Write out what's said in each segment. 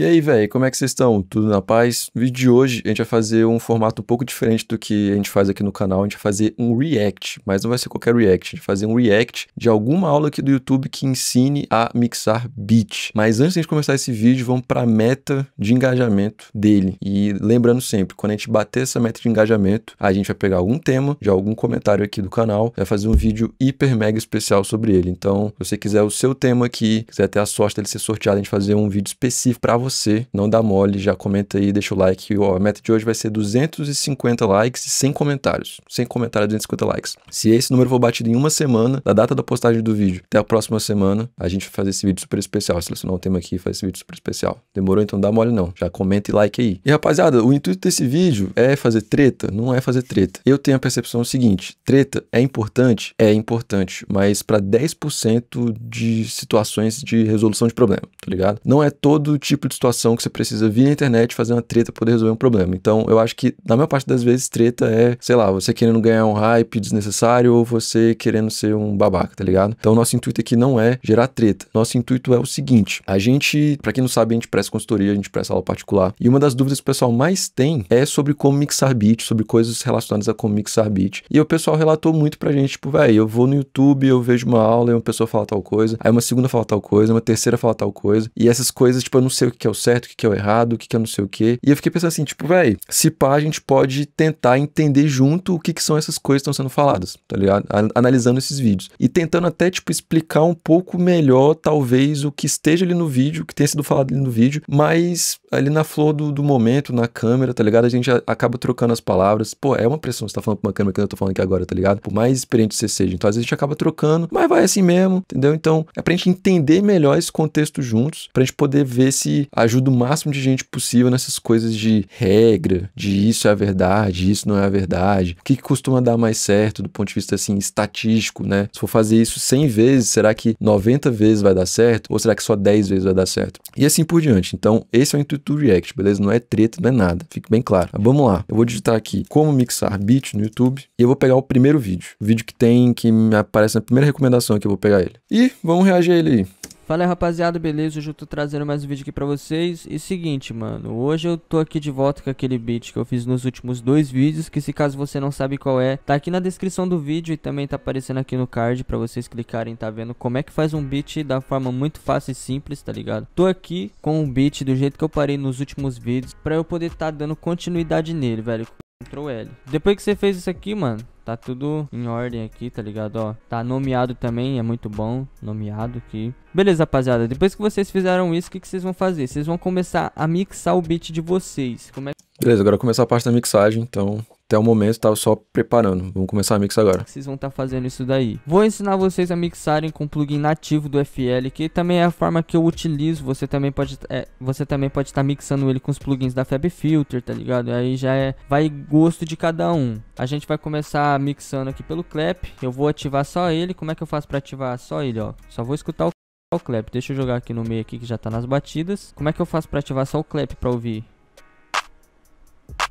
E aí, velho, como é que vocês estão? Tudo na paz? No vídeo de hoje a gente vai fazer um formato um pouco diferente do que a gente faz aqui no canal. A gente vai fazer um react, mas não vai ser qualquer react. A gente vai fazer um react de alguma aula aqui do YouTube que ensine a mixar beat. Mas antes de a gente começar esse vídeo, vamos para a meta de engajamento dele. E lembrando sempre, quando a gente bater essa meta de engajamento, a gente vai pegar algum tema de algum comentário aqui do canal, vai fazer um vídeo hiper mega especial sobre ele. Então, se você quiser o seu tema aqui, quiser ter a sorte dele ser sorteado, a gente fazer um vídeo específico para você você, não dá mole, já comenta aí, deixa o like. Ó, a meta de hoje vai ser 250 likes e 100 comentários. 100 comentários, 250 likes. Se esse número for batido em uma semana, da data da postagem do vídeo até a próxima semana, a gente vai fazer esse vídeo super especial. Selecionar um tema aqui e fazer esse vídeo super especial. Demorou? Então dá mole não. Já comenta e like aí. E rapaziada, o intuito desse vídeo é fazer treta? Não é fazer treta. Eu tenho a percepção seguinte, treta é importante? É importante, mas para 10% de situações de resolução de problema, tá ligado? Não é todo tipo de situação que você precisa vir na internet fazer uma treta para poder resolver um problema. Então, eu acho que, na maior parte das vezes, treta é, sei lá, você querendo ganhar um hype desnecessário ou você querendo ser um babaca, tá ligado? Então, nosso intuito aqui não é gerar treta. Nosso intuito é o seguinte: a gente, para quem não sabe, a gente presta consultoria, a gente presta aula particular. E uma das dúvidas que o pessoal mais tem é sobre como mixar beat, sobre coisas relacionadas a como mixar beat. E o pessoal relatou muito pra gente, tipo, velho, eu vou no YouTube, eu vejo uma aula e uma pessoa fala tal coisa, aí uma segunda fala tal coisa, uma terceira fala tal coisa. E essas coisas, tipo, eu não sei o que é o certo, o que é o errado, o que é não sei o quê. E eu fiquei pensando assim, tipo, véi, se pá, a gente pode tentar entender junto o que, que são essas coisas que estão sendo faladas, tá ligado? Analisando esses vídeos. E tentando até, tipo, explicar um pouco melhor, talvez, o que esteja ali no vídeo, o que tenha sido falado ali no vídeo, mas ali na flor do, do momento, na câmera, tá ligado? A gente acaba trocando as palavras. Pô, é uma pressão você tá falando pra uma câmera que eu tô falando aqui agora, tá ligado? Por mais experiente você seja. Então, às vezes a gente acaba trocando, mas vai assim mesmo, entendeu? Então, é pra gente entender melhor esse contexto juntos, pra gente poder ver se ajuda o máximo de gente possível nessas coisas de regra, de isso é a verdade, isso não é a verdade, o que, que costuma dar mais certo do ponto de vista assim estatístico, né? Se for fazer isso 100 vezes, será que 90 vezes vai dar certo? Ou será que só 10 vezes vai dar certo? E assim por diante. Então, esse é o intuito do React, beleza? Não é treta, não é nada. Fique bem claro. Mas vamos lá. Eu vou digitar aqui como mixar beat no YouTube e eu vou pegar o primeiro vídeo. O vídeo que tem, que me aparece na primeira recomendação aqui, eu vou pegar ele. E vamos reagir a ele aí. Fala aí, rapaziada, beleza? Hoje eu tô trazendo mais um vídeo aqui pra vocês. E seguinte, mano, hoje eu tô aqui de volta com aquele beat que eu fiz nos últimos dois vídeos, que se caso você não sabe qual é, tá aqui na descrição do vídeo e também tá aparecendo aqui no card pra vocês clicarem, tá vendo como é que faz um beat da forma muito fácil e simples, tá ligado? Tô aqui com o um beat do jeito que eu parei nos últimos vídeos, pra eu poder tá dando continuidade nele, velho. Ctrl L. Depois que você fez isso aqui, mano, tá tudo em ordem aqui, tá ligado? Ó, tá nomeado também, é muito bom, nomeado aqui. Beleza, rapaziada, depois que vocês fizeram isso, o que, que vocês vão fazer? Vocês vão começar a mixar o beat de vocês. Como é Beleza, agora começar a parte da mixagem, então até o momento estava só preparando. Vamos começar a mix agora. Vocês vão estar tá fazendo isso daí. Vou ensinar vocês a mixarem com o plugin nativo do FL, que também é a forma que eu utilizo. Você também pode é, você também pode estar tá mixando ele com os plugins da Fab Filter, tá ligado? Aí já é vai gosto de cada um. A gente vai começar mixando aqui pelo clap. Eu vou ativar só ele. Como é que eu faço para ativar só ele, ó? Só vou escutar o o clap. Deixa eu jogar aqui no meio aqui que já tá nas batidas. Como é que eu faço para ativar só o clap para ouvir?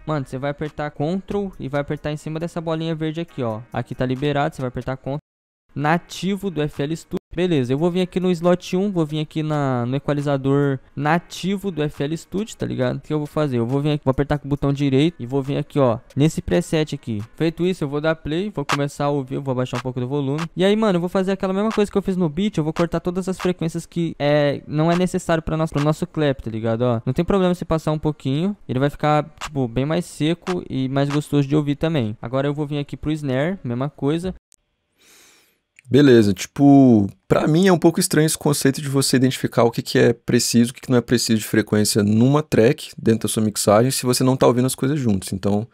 Mano, você vai apertar Ctrl e vai apertar em cima dessa bolinha verde aqui, ó. Aqui tá liberado, você vai apertar Ctrl nativo do FL Studio. Beleza, eu vou vir aqui no slot 1, vou vir aqui na, no equalizador nativo do FL Studio, tá ligado? O que eu vou fazer? Eu vou vir aqui, vou apertar com o botão direito e vou vir aqui, ó, nesse preset aqui. Feito isso, eu vou dar play, vou começar a ouvir, vou abaixar um pouco do volume. E aí, mano, eu vou fazer aquela mesma coisa que eu fiz no beat, eu vou cortar todas as frequências que é, não é necessário para nosso, pro nosso clap, tá ligado? Ó, não tem problema se passar um pouquinho, ele vai ficar, tipo, bem mais seco e mais gostoso de ouvir também. Agora eu vou vir aqui pro snare, mesma coisa. Beleza, tipo, para mim é um pouco estranho esse conceito de você identificar o que, que é preciso, o que, que não é preciso de frequência numa track, dentro da sua mixagem, se você não tá ouvindo as coisas juntos. Então,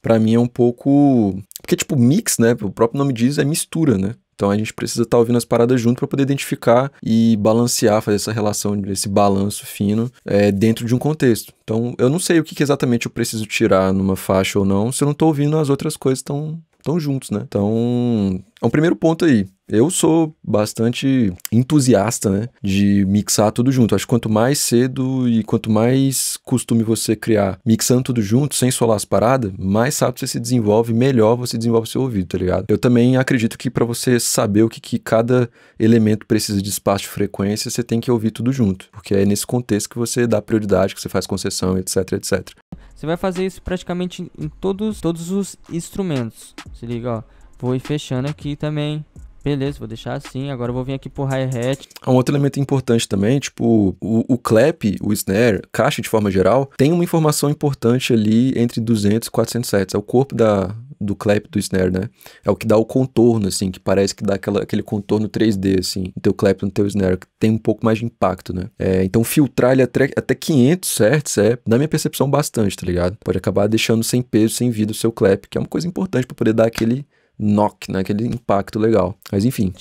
para mim é um pouco. Porque, tipo, mix, né? O próprio nome diz é mistura, né? Então a gente precisa estar tá ouvindo as paradas junto para poder identificar e balancear, fazer essa relação, esse balanço fino é, dentro de um contexto. Então eu não sei o que, que, exatamente eu preciso tirar numa faixa ou não, se eu não estou ouvindo as outras coisas tão, tão juntos, né? Então é um primeiro ponto aí. Eu sou bastante entusiasta, né, de mixar tudo junto. Acho que quanto mais cedo e quanto mais costume você criar mixando tudo junto, sem solar as paradas, mais rápido você se desenvolve, melhor você desenvolve o seu ouvido, tá ligado? Eu também acredito que para você saber o que, que cada elemento precisa de espaço de frequência, você tem que ouvir tudo junto, porque é nesse contexto que você dá prioridade, que você faz concessão, etc, etc. Você vai fazer isso praticamente em todos, todos os instrumentos. Se liga, ó. Vou ir fechando aqui também. Beleza, vou deixar assim. Agora eu vou vir aqui pro hi-hat. É um outro elemento importante também, tipo, o, o clap, o snare, caixa de forma geral, tem uma informação importante ali entre 200 e 400 hertz. É o corpo da, do clap do snare, né? É o que dá o contorno, assim, que parece que dá aquela, aquele contorno 3D, assim, no teu clap, no teu snare, que tem um pouco mais de impacto, né? É, então, filtrar ele até, até 500 hertz é, na minha percepção, bastante, tá ligado? Pode acabar deixando sem peso, sem vida o seu clap, que é uma coisa importante para poder dar aquele knock, né? Aquele impacto legal. Mas enfim.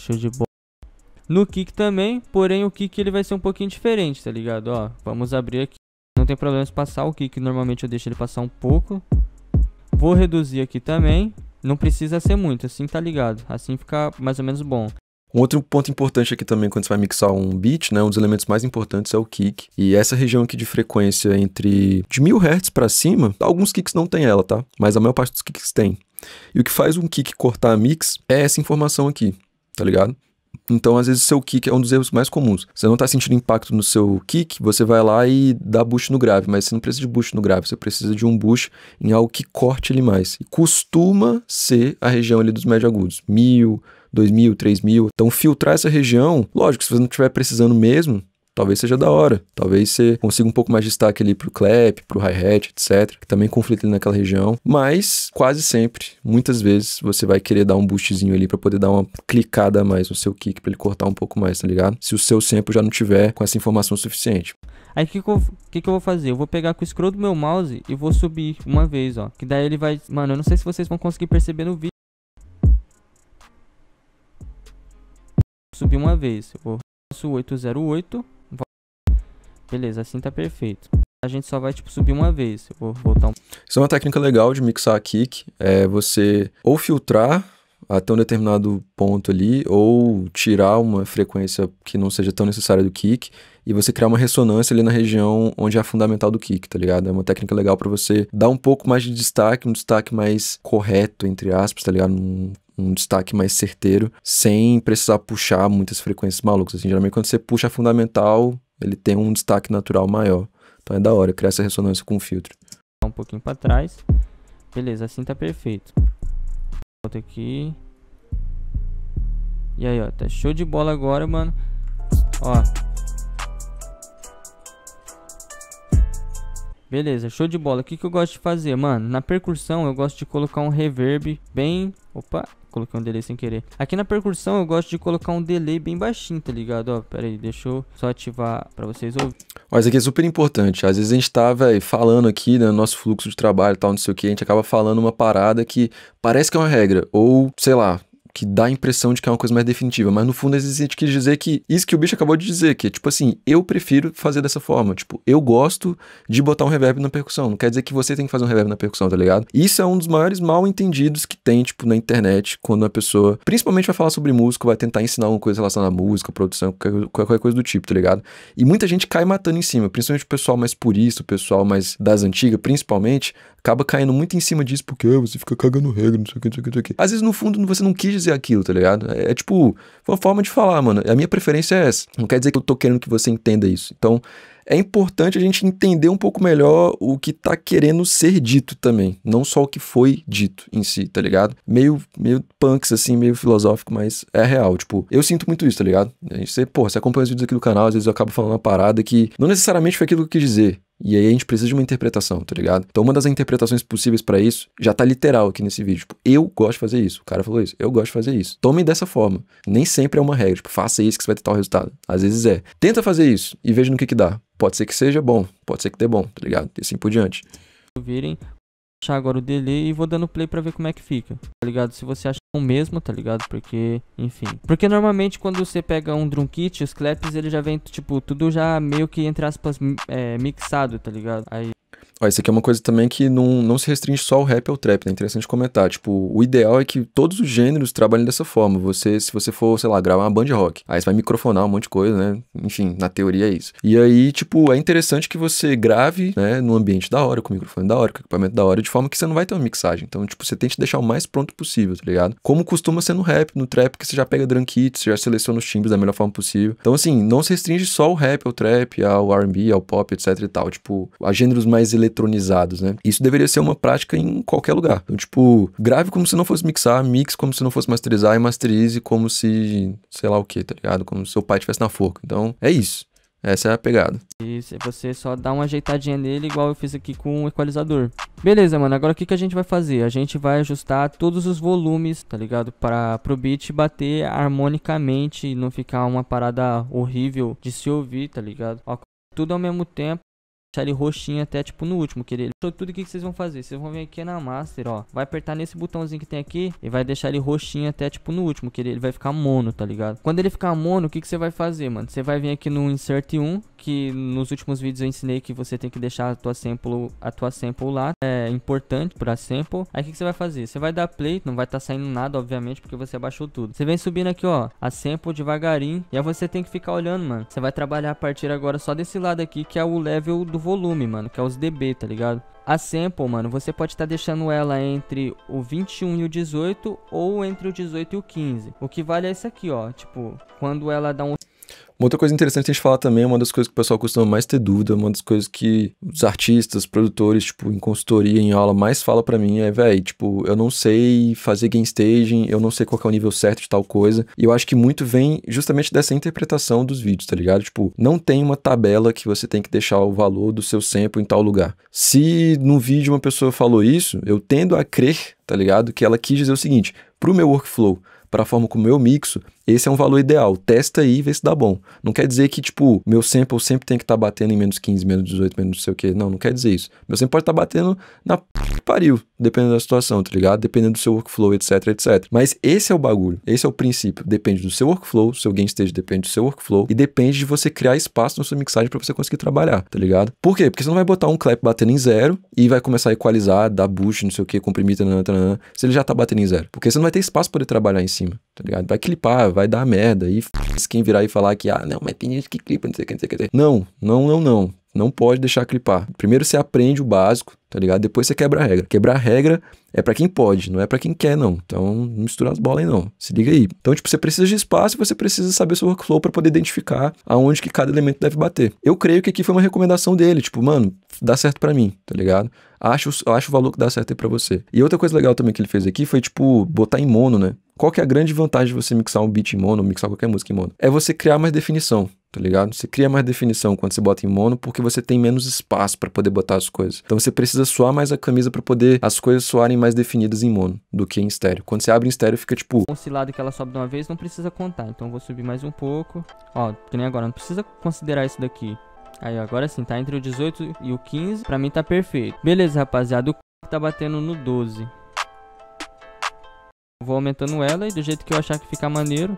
Show de bola. No kick também, porém o kick ele vai ser um pouquinho diferente, tá ligado? Ó, vamos abrir aqui. Não tem problema se passar o kick, normalmente eu deixo ele passar um pouco. Vou reduzir aqui também. Não precisa ser muito, assim tá ligado. Assim fica mais ou menos bom. Um outro ponto importante aqui também, quando você vai mixar um beat, né? Um dos elementos mais importantes é o kick. E essa região aqui de frequência entre de 1000 Hz para cima, alguns kicks não tem ela, tá? Mas a maior parte dos kicks tem. E o que faz um kick cortar a mix é essa informação aqui, tá ligado? Então, às vezes, seu kick é um dos erros mais comuns. Você não tá sentindo impacto no seu kick, você vai lá e dá boost no grave, mas você não precisa de boost no grave, você precisa de um boost em algo que corte ele mais. E costuma ser a região ali dos médio agudos, mil, 2.000, 3.000. Então, filtrar essa região, lógico, se você não estiver precisando mesmo, talvez seja da hora. Talvez você consiga um pouco mais de destaque ali pro clap, pro hi-hat, etc, que também conflita ali naquela região, mas quase sempre, muitas vezes você vai querer dar um boostzinho ali para poder dar uma clicada a mais no seu kick para ele cortar um pouco mais, tá ligado? Se o seu sample já não tiver com essa informação suficiente. Aí o que que, que, que, eu vou fazer? Eu vou pegar com o scroll do meu mouse e vou subir uma vez, ó. Que daí ele vai... Mano, eu não sei se vocês vão conseguir perceber no vídeo. subir uma vez. Eu faço 808. Beleza, assim tá perfeito. A gente só vai, tipo, subir uma vez. Eu vou voltar um... Isso é uma técnica legal de mixar a kick. É você ou filtrar até um determinado ponto ali, ou tirar uma frequência que não seja tão necessária do kick, e você criar uma ressonância ali na região onde é a fundamental do kick, tá ligado? É uma técnica legal para você dar um pouco mais de destaque, um destaque mais correto, entre aspas, tá ligado? um destaque mais certeiro, sem precisar puxar muitas frequências malucas. Assim, geralmente quando você puxa a fundamental, ele tem um destaque natural maior. Então é da hora, criar essa ressonância com o filtro. Um pouquinho para trás. Beleza, assim tá perfeito. Volta aqui. E aí, ó, tá show de bola agora, mano. Ó. Beleza, show de bola. O que, que eu gosto de fazer, mano? Na percussão eu gosto de colocar um reverb bem... Opa, coloquei um delay sem querer. Aqui na percussão eu gosto de colocar um delay bem baixinho, tá ligado? Ó, pera aí, deixa eu só ativar pra vocês ouvir. Ó, isso aqui é super importante. Às vezes a gente tá, falando aqui, né, no nosso fluxo de trabalho e tal, não sei o que, a gente acaba falando uma parada que parece que é uma regra, ou sei lá, que dá a impressão de que é uma coisa mais definitiva, mas no fundo a gente quis dizer que isso que o bicho acabou de dizer, que é tipo assim, eu prefiro fazer dessa forma, tipo, eu gosto de botar um reverb na percussão, não quer dizer que você tem que fazer um reverb na percussão, tá ligado? Isso é um dos maiores mal entendidos que tem, tipo, na internet, quando a pessoa, principalmente vai falar sobre música, vai tentar ensinar alguma coisa relacionada à música, produção, qualquer, qualquer coisa do tipo, tá ligado? E muita gente cai matando em cima, principalmente o pessoal mais purista, o pessoal mais das antigas, principalmente, acaba caindo muito em cima disso, porque ah, você fica cagando regra, não sei o que, não sei o que, não sei o que. Às vezes, no fundo, você não quis dizer aquilo, tá ligado? É, é tipo, uma forma de falar, mano. A minha preferência é essa. Não quer dizer que eu tô querendo que você entenda isso. Então, é importante a gente entender um pouco melhor o que tá querendo ser dito também, não só o que foi dito em si, tá ligado? Meio, meio punks, assim, meio filosófico, mas é real. Tipo, eu sinto muito isso, tá ligado? A gente, você, porra, você acompanha os vídeos aqui do canal, às vezes eu acabo falando uma parada que não necessariamente foi aquilo que eu quis dizer. E aí a gente precisa de uma interpretação, tá ligado? Então uma das interpretações possíveis para isso já tá literal aqui nesse vídeo. Tipo, eu gosto de fazer isso. O cara falou isso. Eu gosto de fazer isso. Tome dessa forma. Nem sempre é uma regra. Tipo, faça isso que você vai ter tal resultado. Às vezes é. Tenta fazer isso e veja no que que dá. Pode ser que seja bom. Pode ser que dê bom, tá ligado? E assim por diante virem deixar agora o delay e vou dando play pra ver como é que fica, tá ligado? Se você acha é o mesmo, tá ligado? Porque, enfim. Porque normalmente quando você pega um drum kit, os claps, ele já vem, tipo, tudo já meio que, entre aspas, é, mixado, tá ligado? Aí Ó, isso aqui é uma coisa também que não, não se restringe só ao rap ou trap, né? interessante comentar. Tipo, o ideal é que todos os gêneros trabalhem dessa forma. Você, se você for, sei lá, gravar uma band rock, aí você vai microfonar um monte de coisa, né? Enfim, na teoria é isso. E aí, tipo, é interessante que você grave, né, num ambiente da hora, com o microfone da hora, com o equipamento da hora, de forma que você não vai ter uma mixagem. Então, tipo, você tente deixar o mais pronto possível, tá ligado? Como costuma ser no rap, no trap, que você já pega drum kit, você já seleciona os timbres da melhor forma possível. Então, assim, não se restringe só ao rap, ao trap, ao R&B, ao pop, etc e tal. Tipo, a gêneros mais elegantes eletronizados, né? Isso deveria ser uma prática em qualquer lugar. Então, tipo, grave como se não fosse mixar, mix como se não fosse masterizar e masterize como se, sei lá o que, tá ligado? Como se seu pai estivesse na forca. Então, é isso. Essa é a pegada. E você só dá uma ajeitadinha nele, igual eu fiz aqui com o equalizador. Beleza, mano. Agora o que, que a gente vai fazer? A gente vai ajustar todos os volumes, tá ligado? Para pro beat bater harmonicamente e não ficar uma parada horrível de se ouvir, tá ligado? Ó, tudo ao mesmo tempo deixar ele roxinho até tipo no último, que ele tudo o que vocês vão fazer. Vocês vão vir aqui na master, ó, vai apertar nesse botãozinho que tem aqui e vai deixar ele roxinho até tipo no último, que ele, vai ficar mono, tá ligado? Quando ele ficar mono, o que que você vai fazer, mano? Você vai vir aqui no insert 1, que nos últimos vídeos eu ensinei que você tem que deixar a tua sample, a tua sample lá, é importante para sample. Aí o que, que você vai fazer? Você vai dar play, não vai estar tá saindo nada, obviamente, porque você abaixou tudo. Você vem subindo aqui, ó, a sample devagarinho, e aí você tem que ficar olhando, mano. Você vai trabalhar a partir agora só desse lado aqui, que é o level do volume, mano, que é os dB, tá ligado? A sample, mano, você pode estar tá deixando ela entre o 21 e o 18 ou entre o 18 e o 15. O que vale é isso aqui, ó, tipo, quando ela dá um uma outra coisa interessante a gente falar também, é uma das coisas que o pessoal costuma mais ter dúvida, uma das coisas que os artistas, produtores, tipo, em consultoria, em aula, mais fala para mim é, velho, tipo, eu não sei fazer game staging, eu não sei qual é o nível certo de tal coisa. E eu acho que muito vem justamente dessa interpretação dos vídeos, tá ligado? Tipo, não tem uma tabela que você tem que deixar o valor do seu sample em tal lugar. Se no vídeo uma pessoa falou isso, eu tendo a crer, tá ligado? Que ela quis dizer o seguinte, pro meu workflow, para a forma como eu mixo, esse é um valor ideal. Testa aí e vê se dá bom. Não quer dizer que, tipo, meu sample sempre tem que estar tá batendo em menos 15, menos 18, menos não sei o que. Não, não quer dizer isso. Meu sample pode estar tá batendo na pariu, dependendo da situação, tá ligado? Dependendo do seu workflow, etc, etc. Mas esse é o bagulho, esse é o princípio. Depende do seu workflow, seu game stage depende do seu workflow e depende de você criar espaço na sua mixagem para você conseguir trabalhar, tá ligado? Por quê? Porque você não vai botar um clap batendo em zero e vai começar a equalizar, dar boost, não sei o que, comprimir, tanana, tanana, se ele já tá batendo em zero. Porque você não vai ter espaço pra poder trabalhar em cima, tá ligado? Vai clipar, vai dar merda e quem virar e falar que, ah, não, mas tem gente que clipa, não sei o que, não sei o que. Não, não, não, não. Não pode deixar clipar. Primeiro você aprende o básico, tá ligado? Depois você quebra a regra. Quebrar a regra é para quem pode, não é para quem quer, não. Então, não mistura as bolas aí, não. Se liga aí. Então, tipo, você precisa de espaço e você precisa saber seu workflow para poder identificar aonde que cada elemento deve bater. Eu creio que aqui foi uma recomendação dele, tipo, mano, dá certo para mim, tá ligado? Acho, acho o valor que dá certo aí pra você. E outra coisa legal também que ele fez aqui foi, tipo, botar em mono, né? Qual que é a grande vantagem de você mixar um beat em mono, mixar qualquer música em mono? É você criar mais definição tá ligado? Você cria mais definição quando você bota em mono porque você tem menos espaço para poder botar as coisas. Então você precisa suar mais a camisa para poder as coisas soarem mais definidas em mono do que em estéreo. Quando você abre em estéreo fica tipo... Um que ela sobe de uma vez não precisa contar, então eu vou subir mais um pouco. Ó, que nem agora, não precisa considerar isso daqui. Aí, agora sim, tá entre o 18 e o 15, pra mim tá perfeito. Beleza, rapaziada, o c... tá batendo no 12. Vou aumentando ela e do jeito que eu achar que fica maneiro,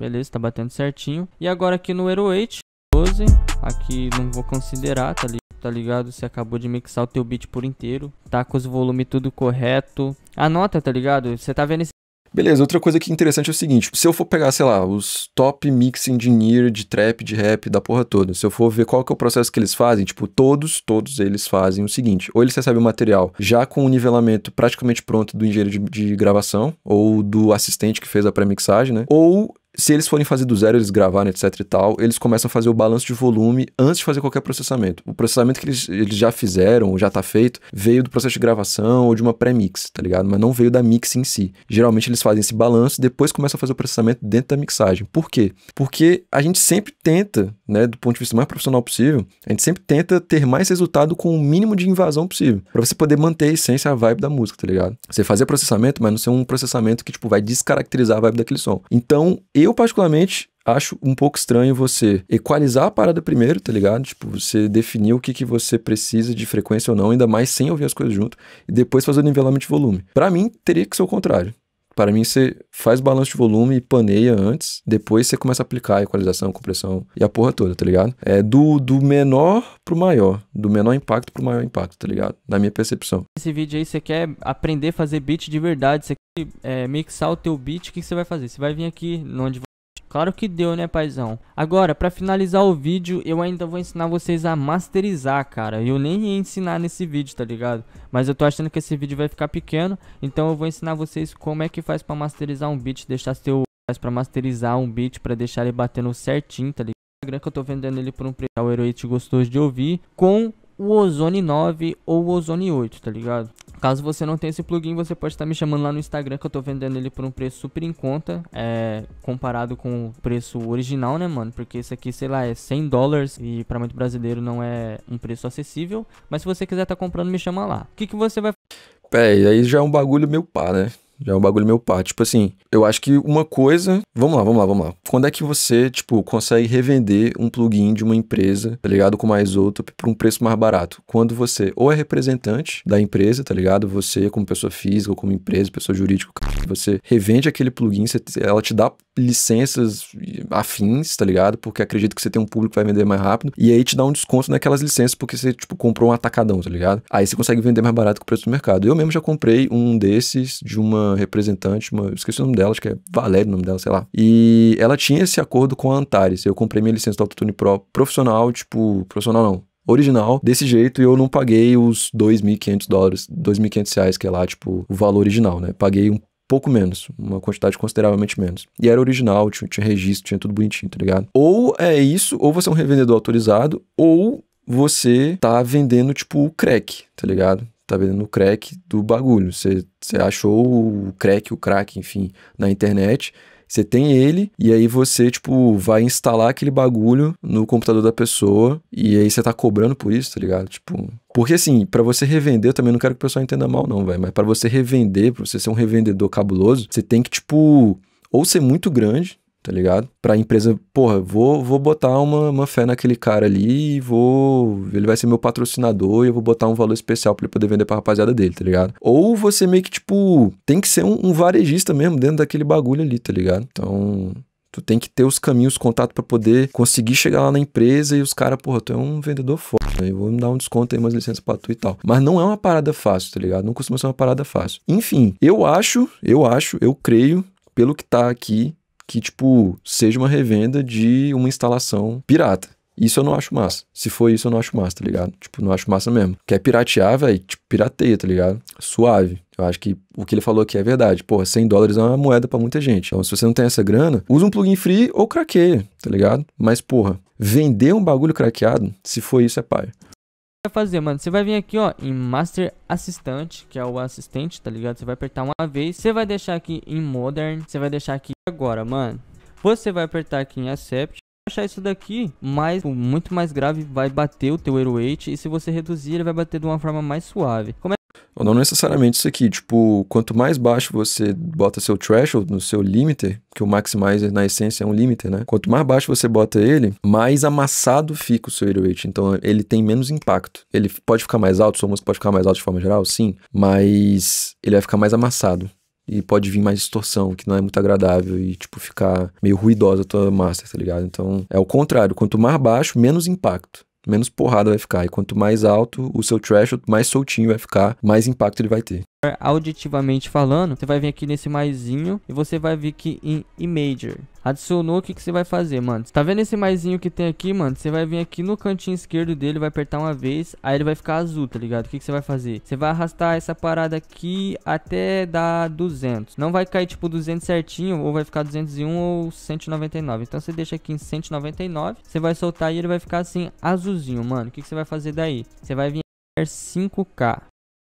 Beleza, tá batendo certinho. E agora aqui no Hero 8, 12. Aqui não vou considerar, tá ligado? tá ligado? Você acabou de mixar o teu beat por inteiro, tá com os volume tudo correto. Anota, tá ligado? Você tá vendo esse Beleza, outra coisa que é interessante é o seguinte: se eu for pegar, sei lá, os top mixing de engineer, de trap, de rap, da porra toda, se eu for ver qual que é o processo que eles fazem, tipo, todos, todos eles fazem o seguinte: ou eles recebem o material já com o nivelamento praticamente pronto do engenheiro de, de gravação, ou do assistente que fez a pré-mixagem, né? Ou se eles forem fazer do zero, eles gravarem, etc e tal, eles começam a fazer o balanço de volume antes de fazer qualquer processamento. O processamento que eles, eles já fizeram, ou já está feito, veio do processo de gravação ou de uma pré-mix, tá ligado? Mas não veio da mix em si. Geralmente eles fazem esse balanço, depois começam a fazer o processamento dentro da mixagem. Por quê? Porque a gente sempre tenta, né, do ponto de vista mais profissional possível, a gente sempre tenta ter mais resultado com o mínimo de invasão possível, para você poder manter a essência, a vibe da música, tá ligado? Você fazer processamento, mas não ser um processamento que, tipo, vai descaracterizar a vibe daquele som. Então, eu, particularmente, acho um pouco estranho você equalizar a parada primeiro, tá ligado? Tipo, você definir o que, que você precisa de frequência ou não, ainda mais sem ouvir as coisas junto, e depois fazer o nivelamento de volume. Para mim, teria que ser o contrário. Para mim, você faz balanço de volume e paneia antes, depois você começa a aplicar a equalização, compressão e a porra toda, tá ligado? É do, do menor pro maior, do menor impacto pro maior impacto, tá ligado? Na minha percepção. Esse vídeo aí, você quer aprender a fazer beat de verdade, você quer é, mixar o teu beat, o que, que você vai fazer? Você vai vir aqui onde Claro que deu, né, paizão? Agora, para finalizar o vídeo, eu ainda vou ensinar vocês a masterizar, cara. Eu nem ia ensinar nesse vídeo, tá ligado? Mas eu tô achando que esse vídeo vai ficar pequeno, então eu vou ensinar vocês como é que faz para masterizar um beat, deixar seu faz para masterizar um beat para deixar ele batendo certinho, tá ligado? Instagram que eu tô vendendo ele por um preço, é o Heroite gostoso de ouvir, com o Ozone 9 ou o Ozone 8, tá ligado? Caso você não tenha esse plugin, você pode estar me chamando lá no Instagram que eu estou vendendo ele por um preço super em conta, é, comparado com o preço original, né, mano? Porque esse aqui, sei lá, é 100 dólares e para muito brasileiro não é um preço acessível, mas se você quiser estar tá comprando, me chama lá. O que que você vai e aí já é um bagulho meio pá, né? Já é um bagulho meu pá. Tipo assim, eu acho que uma coisa. Vamos lá, vamos lá, vamos lá. Quando é que você, tipo, consegue revender um plugin de uma empresa, tá ligado? Com mais outro por um preço mais barato? Quando você ou é representante da empresa, tá ligado? Você, como pessoa física, ou como empresa, pessoa jurídica, você revende aquele plugin, você, ela te dá licenças afins, tá ligado? Porque acredito que você tem um público que vai vender mais rápido. E aí te dá um desconto naquelas licenças, porque você, tipo, comprou um atacadão, tá ligado? Aí você consegue vender mais barato que o preço do mercado. Eu mesmo já comprei um desses de uma representante, uma, esqueci o nome dela, acho que é Valéria o nome dela, sei lá. E ela tinha esse acordo com a Antares. Eu comprei minha licença do Autotune Pro profissional, tipo, profissional não, original desse jeito e eu não paguei os 2.500 dólares, 2.500 reais que é lá, tipo, o valor original, né? Paguei um pouco menos, uma quantidade consideravelmente menos. E era original, tinha, tinha registro, tinha tudo bonitinho, tá ligado? Ou é isso, ou você é um revendedor autorizado, ou você tá vendendo, tipo, o crack, tá ligado? tá vendendo o crack do bagulho. Você achou o crack, o crack, enfim, na internet. Você tem ele e aí você, tipo, vai instalar aquele bagulho no computador da pessoa e aí você tá cobrando por isso, tá ligado? Tipo, porque assim, para você revender, eu também não quero que o pessoal entenda mal não, velho, mas para você revender, para você ser um revendedor cabuloso, você tem que tipo ou ser muito grande, tá ligado? Pra empresa, porra, vou, vou botar uma, uma fé naquele cara ali e vou. Ele vai ser meu patrocinador e eu vou botar um valor especial pra ele poder vender pra rapaziada dele, tá ligado? Ou você meio que, tipo, tem que ser um, um varejista mesmo dentro daquele bagulho ali, tá ligado? Então. Tu tem que ter os caminhos, contato para poder conseguir chegar lá na empresa e os caras, porra, tu é um vendedor foda, né? eu vou me dar um desconto aí, umas licenças pra tu e tal. Mas não é uma parada fácil, tá ligado? Não costuma ser uma parada fácil. Enfim, eu acho, eu acho, eu creio, pelo que tá aqui, que, tipo, seja uma revenda de uma instalação pirata. Isso eu não acho massa. Se for isso, eu não acho massa, tá ligado? Tipo, não acho massa mesmo. Quer piratear, velho? Tipo, pirateia, tá ligado? Suave. Eu acho que o que ele falou aqui é verdade. Porra, 100 dólares é uma moeda para muita gente. Então, se você não tem essa grana, usa um plugin free ou craqueia, tá ligado? Mas, porra, vender um bagulho craqueado, se for isso, é pai vai fazer, mano? Você vai vir aqui, ó, em Master Assistante, que é o assistente, tá ligado? Você vai apertar uma vez. Você vai deixar aqui em Modern. Você vai deixar aqui agora, mano. Você vai apertar aqui em Accept achar isso daqui mais, tipo, muito mais grave, vai bater o teu erro rate e se você reduzir ele vai bater de uma forma mais suave. Como é ou não necessariamente isso aqui, tipo, quanto mais baixo você bota seu threshold no seu limiter, que o maximizer na essência é um limiter, né? Quanto mais baixo você bota ele, mais amassado fica o seu iterate, então ele tem menos impacto. Ele pode ficar mais alto, sua música pode ficar mais alto de forma geral, sim, mas ele vai ficar mais amassado e pode vir mais distorção, que não é muito agradável e, tipo, ficar meio ruidosa a tua master, tá ligado? Então, é o contrário. Quanto mais baixo, menos impacto menos porrada vai ficar. E quanto mais alto o seu threshold, mais soltinho vai ficar, mais impacto ele vai ter auditivamente falando, você vai vir aqui nesse maisinho e você vai vir aqui em Imager. Adicionou, o que, que você vai fazer, mano? Tá vendo esse maisinho que tem aqui, mano? Você vai vir aqui no cantinho esquerdo dele, vai apertar uma vez, aí ele vai ficar azul, tá ligado? O que, que você vai fazer? Você vai arrastar essa parada aqui até dar 200. Não vai cair, tipo, 200 certinho, ou vai ficar 201 ou 199. Então você deixa aqui em 199, você vai soltar e ele vai ficar assim, azulzinho, mano. O que, que você vai fazer daí? Você vai vir 5K.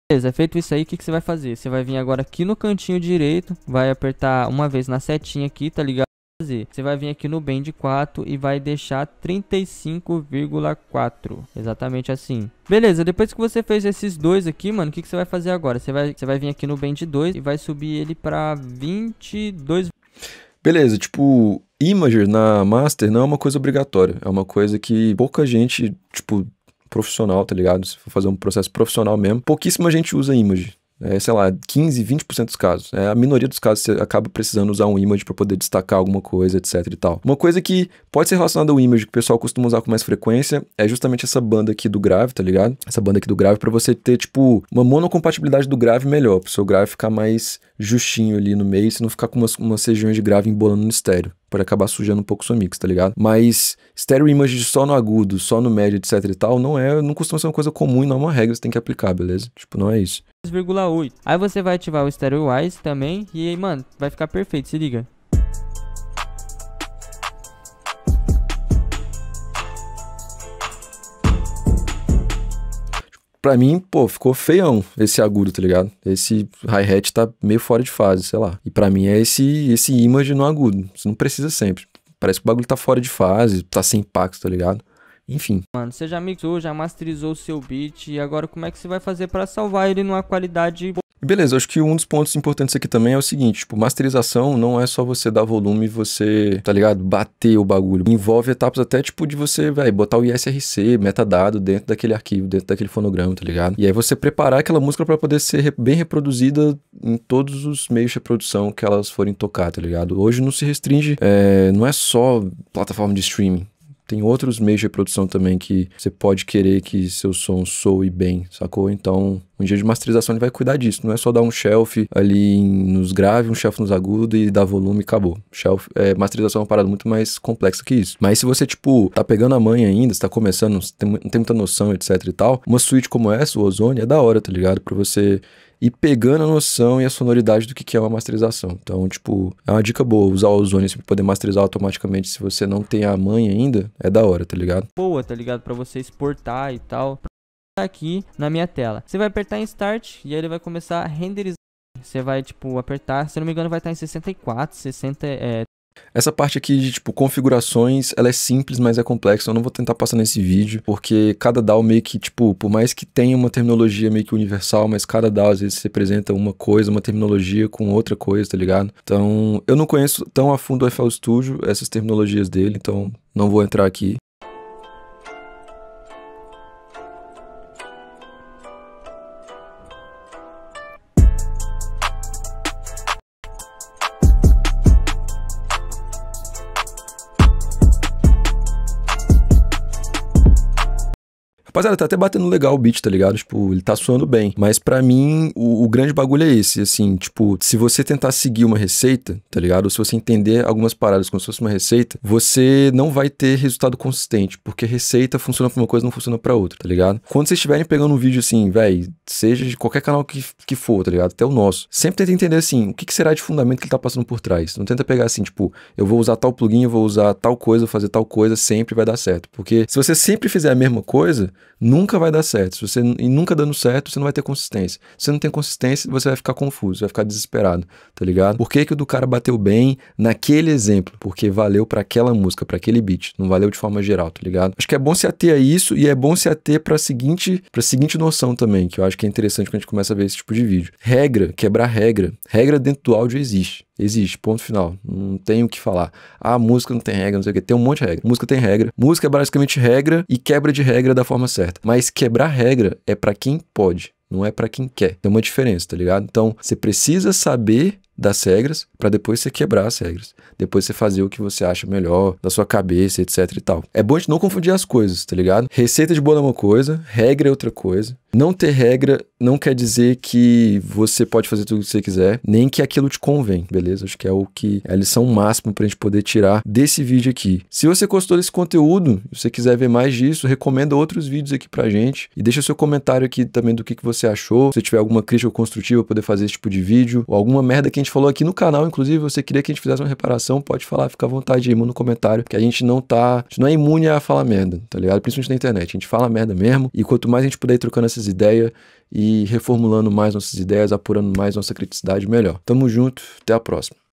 Beleza, feito isso aí, o que, que você vai fazer? Você vai vir agora aqui no cantinho direito, vai apertar uma vez na setinha aqui, tá ligado? Você vai vir aqui no Band 4 e vai deixar 35,4, exatamente assim. Beleza, depois que você fez esses dois aqui, mano, o que, que você vai fazer agora? Você vai, você vai vir aqui no Band 2 e vai subir ele pra 22... Beleza, tipo, Imager na Master não é uma coisa obrigatória. É uma coisa que pouca gente, tipo, profissional, tá ligado? Se for fazer um processo profissional mesmo, pouquíssima gente usa image. É, sei lá, 15, 20% dos casos. É, a minoria dos casos você acaba precisando usar um image para poder destacar alguma coisa, etc e tal. Uma coisa que pode ser relacionada ao image que o pessoal costuma usar com mais frequência é justamente essa banda aqui do grave, tá ligado? Essa banda aqui do grave para você ter, tipo, uma monocompatibilidade do grave melhor, pro seu grave ficar mais justinho ali no meio, se não ficar com umas, umas regiões de grave embolando no estéreo pode acabar sujando um pouco o seu mix, tá ligado? Mas stereo image só no agudo, só no médio, etc e tal, não é, não costuma ser uma coisa comum e não é uma regra que você tem que aplicar, beleza? Tipo, não é isso. 2,8. Aí você vai ativar o Stereo Wise também. E aí, mano, vai ficar perfeito, se liga. pra mim, pô, ficou feião esse agudo, tá ligado? Esse hi-hat tá meio fora de fase, sei lá. E pra mim é esse, esse image no agudo. Você não precisa sempre. Parece que o bagulho tá fora de fase, tá sem impacto, tá ligado? Enfim. Mano, você já mixou, já masterizou o seu beat e agora como é que você vai fazer para salvar ele numa qualidade Beleza, acho que um dos pontos importantes aqui também é o seguinte, tipo, masterização não é só você dar volume e você, tá ligado? Bater o bagulho. Envolve etapas até, tipo, de você, vai botar o ISRC, metadado dentro daquele arquivo, dentro daquele fonograma, tá ligado? E aí você preparar aquela música para poder ser bem reproduzida em todos os meios de reprodução que elas forem tocar, tá ligado? Hoje não se restringe, é, não é só plataforma de streaming tem outros meios de reprodução também que você pode querer que seu som soe bem, sacou? Então, um dia de masterização ele vai cuidar disso. Não é só dar um shelf ali nos graves, um shelf nos agudos e dar volume e acabou. Shelf, é, masterização é uma parada muito mais complexa que isso. Mas se você, tipo, tá pegando a manha ainda, você tá começando, não tem, não tem muita noção, etc e tal, uma suíte como essa, o Ozone, é da hora, tá ligado? Pra você e pegando a noção e a sonoridade do que, que é uma masterização. Então, tipo, é uma dica boa usar o zone pra poder masterizar automaticamente se você não tem a mãe ainda, é da hora, tá ligado? Boa, tá ligado? Para você exportar e tal. Tá aqui na minha tela. Você vai apertar em Start e aí ele vai começar a renderizar. Você vai, tipo, apertar, se não me engano, vai estar em 64, 60, é, essa parte aqui de, tipo, configurações, ela é simples, mas é complexa. Eu não vou tentar passar nesse vídeo, porque cada DAO meio que, tipo, por mais que tenha uma terminologia meio que universal, mas cada DAO às vezes representa uma coisa, uma terminologia com outra coisa, tá ligado? Então, eu não conheço tão a fundo o FL Studio, essas terminologias dele, então não vou entrar aqui. Rapaziada, tá até batendo legal o beat, tá ligado? Tipo, ele tá soando bem. Mas para mim, o, o, grande bagulho é esse, assim, tipo, se você tentar seguir uma receita, tá ligado? Ou se você entender algumas paradas como se fosse uma receita, você não vai ter resultado consistente, porque receita funciona pra uma coisa não funciona para outra, tá ligado? Quando vocês estiverem pegando um vídeo assim, velho, seja de qualquer canal que, que for, tá ligado? Até o nosso. Sempre tenta entender assim, o que, que será de fundamento que ele tá passando por trás. Não tenta pegar assim, tipo, eu vou usar tal plugin, eu vou usar tal coisa, vou fazer tal coisa, sempre vai dar certo. Porque se você sempre fizer a mesma coisa, nunca vai dar certo. Se você, e nunca dando certo, você não vai ter consistência. Se você não tem consistência, você vai ficar confuso, vai ficar desesperado, tá ligado? Por que, que o do cara bateu bem naquele exemplo? Porque valeu para aquela música, para aquele beat, não valeu de forma geral, tá ligado? Acho que é bom se ater a isso e é bom se ater para seguinte, para seguinte noção também, que eu acho que é interessante quando a gente começa a ver esse tipo de vídeo. Regra, quebrar regra. Regra dentro do áudio existe Existe, ponto final. Não tem o que falar. Ah, música não tem regra, não sei o que. Tem um monte de regra. Música tem regra. Música é basicamente regra e quebra de regra da forma certa. Mas quebrar regra é para quem pode, não é para quem quer. Tem uma diferença, tá ligado? Então, você precisa saber das regras para depois você quebrar as regras. Depois você fazer o que você acha melhor, da sua cabeça, etc e tal. É bom a gente não confundir as coisas, tá ligado? Receita de bolo é uma coisa, regra é outra coisa. Não ter regra não quer dizer que você pode fazer tudo o que você quiser, nem que aquilo te convém, beleza? Acho que é o que é a lição máxima pra gente poder tirar desse vídeo aqui. Se você gostou desse conteúdo, se você quiser ver mais disso, recomenda outros vídeos aqui pra gente e deixa seu comentário aqui também do que, que você achou, se tiver alguma crítica construtiva, poder fazer esse tipo de vídeo ou alguma merda que a gente falou aqui no canal, inclusive, você queria que a gente fizesse uma reparação, pode falar, fica à vontade aí, no comentário, que a gente não tá, a gente não é imune a falar merda, tá ligado? Principalmente na internet, a gente fala merda mesmo, e quanto mais a gente puder ir trocando essas ideias e reformulando mais nossas ideias, apurando mais nossa criticidade, melhor. Tamo junto, até a próxima.